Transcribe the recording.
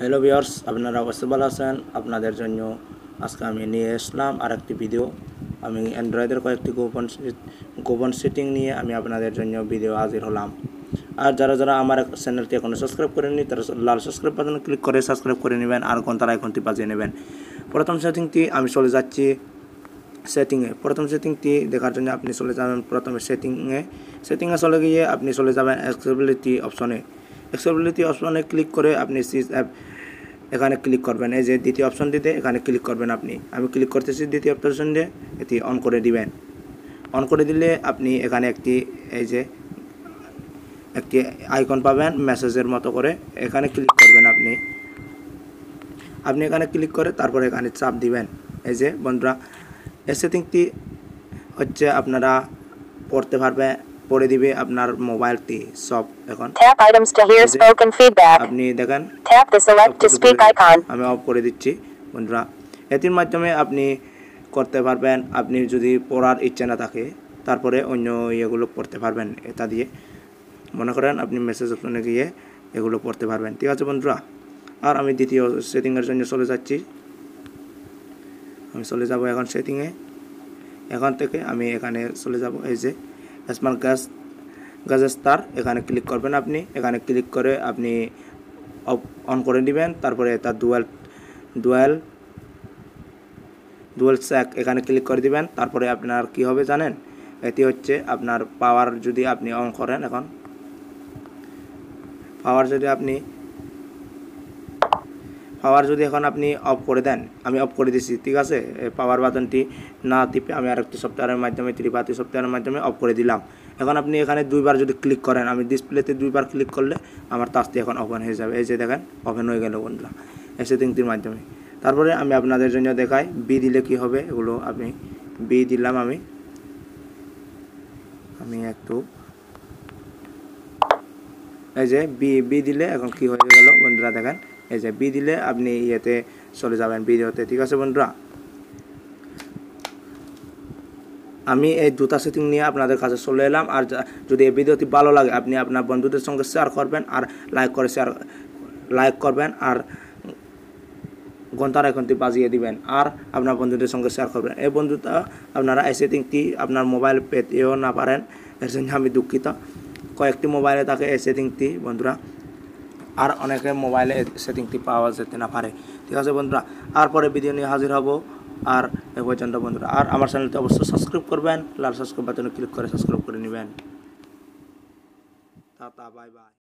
hello viewers আপনারা অবশ্যই ভালো আছেন আপনাদের জন্য আজকে আমি নিয়ে এসলাম আর একটি ভিডিও আমি অ্যান্ড্রয়েডের কয়েকটি গোপন গোপন সেটিং নিয়ে আমি আপনাদের জন্য ভিডিও হাজির হলাম আর যারা যারা আমার চ্যানেলটি এখনও সাবস্ক্রাইব করেননি তারা লাল সাবস্ক্রাইব বাটনে ক্লিক করে সাবস্ক্রাইব করে নেবেন আর তারা এখনটি বাজিয়ে নেবেন প্রথম সেটিংটি আমি চলে যাচ্ছি সেটিংয়ে প্রথম সেটিংটি দেখার জন্য আপনি চলে যাবেন প্রথমে সেটিংয়ে সেটিংয়ে চলে গিয়ে আপনি চলে যাবেন অ্যাক্সেসিবিলিটি অপশনে অ্যাক্সেসিবিলিটি অপশনে ক্লিক করে আপনি সিস অ্যাপ এখানে ক্লিক করবেন এই যে দ্বিতীয় অপশন দিতে এখানে ক্লিক করবেন আপনি আমি ক্লিক করতেছি দ্বিতীয় অপশন দিয়ে এটি অন করে দিবেন অন করে দিলে আপনি এখানে একটি এই যে একটি আইকন পাবেন মেসেজের মতো করে এখানে ক্লিক করবেন আপনি আপনি এখানে ক্লিক করে তারপরে এখানে চাপ দিবেন এই যে বন্ধুরা এসে থিঙ্কটি হচ্ছে আপনারা পড়তে পারবে পরে দিবে আপনার মোবাইলটি সব এখন tap items to hear spoken feedback আপনি দেখেন tap this select to speak icon আমি অফ করে দিচ্ছি বন্ধুরা এটির মাধ্যমে আপনি করতে পারবেন আপনি যদি পড়ার ইচ্ছা না থাকে তারপরে অন্য ইয়েগুলো পড়তে পারবেন এটা দিয়ে মনে করেন আপনি মেসেজ অপশনে গিয়ে এগুলো পড়তে পারবেন ঠিক আছে বন্ধুরা আর আমি দ্বিতীয় সেটিংয়ের জন্য চলে যাচ্ছি আমি চলে যাব এখন সেটিংয়ে এখান থেকে আমি এখানে চলে যাব এই যে স্মার্ট গ্যাস গ্যাসের তার এখানে ক্লিক করবেন আপনি এখানে ক্লিক করে আপনি অন করে নেবেন তারপরে তার দুয়াল দুয়াল দুয়াল স্যাক এখানে ক্লিক করে দিবেন তারপরে আপনার কি হবে জানেন এটি হচ্ছে আপনার পাওয়ার যদি আপনি অন করেন এখন পাওয়ার যদি আপনি পাওয়ার যদি এখন আপনি অফ করে দেন আমি অফ করে দিচ্ছি ঠিক আছে পাওয়ার বাটনটি না টিপে আমি আরেকটি সফটওয়্যারের মাধ্যমে ত্রিপাতি সফটওয়্যারের মাধ্যমে অফ করে দিলাম এখন আপনি এখানে দুইবার যদি ক্লিক করেন আমি ডিসপ্লেতে দুইবার ক্লিক করলে আমার তাসটি এখন ওপেন হয়ে যাবে এই যে দেখেন ওপেন হয়ে গেল বন্ধুরা এই সেটিংটির মাধ্যমে তারপরে আমি আপনাদের জন্য দেখাই বি দিলে কি হবে এগুলো আমি বি দিলাম আমি আমি একটু এই যে বি বি দিলে এখন কি হয়ে গেল বন্ধুরা দেখেন এই যে বি দিলে আপনি ইয়েতে চলে যাবেন ভিডিওতে ঠিক আছে বন্ধুরা আমি এই দুটা সেটিং নিয়ে আপনাদের কাছে চলে এলাম আর যদি এই ভিডিওটি ভালো লাগে আপনি আপনার বন্ধুদের সঙ্গে শেয়ার করবেন আর লাইক করে শেয়ার লাইক করবেন আর ঘন্টার এখনটি বাজিয়ে দিবেন আর আপনার বন্ধুদের সঙ্গে শেয়ার করবেন এই বন্ধুটা আপনারা এই সেটিংটি আপনার মোবাইল পেতেও না পারেন এর জন্য আমি দুঃখিত কয়েকটি মোবাইলে থাকে এই সেটিংটি বন্ধুরা আর অনেকের মোবাইলে সেটিংটি পাওয়া যেতে না পারে ঠিক আছে বন্ধুরা আর পরে ভিডিও নিয়ে হাজির হব আর এ পর্যন্ত বন্ধুরা আর আমার চ্যানেলটি অবশ্যই সাবস্ক্রাইব করবেন লাল সাবস্ক্রাইব বাটনে ক্লিক করে সাবস্ক্রাইব করে নেবেন টাটা বাই বাই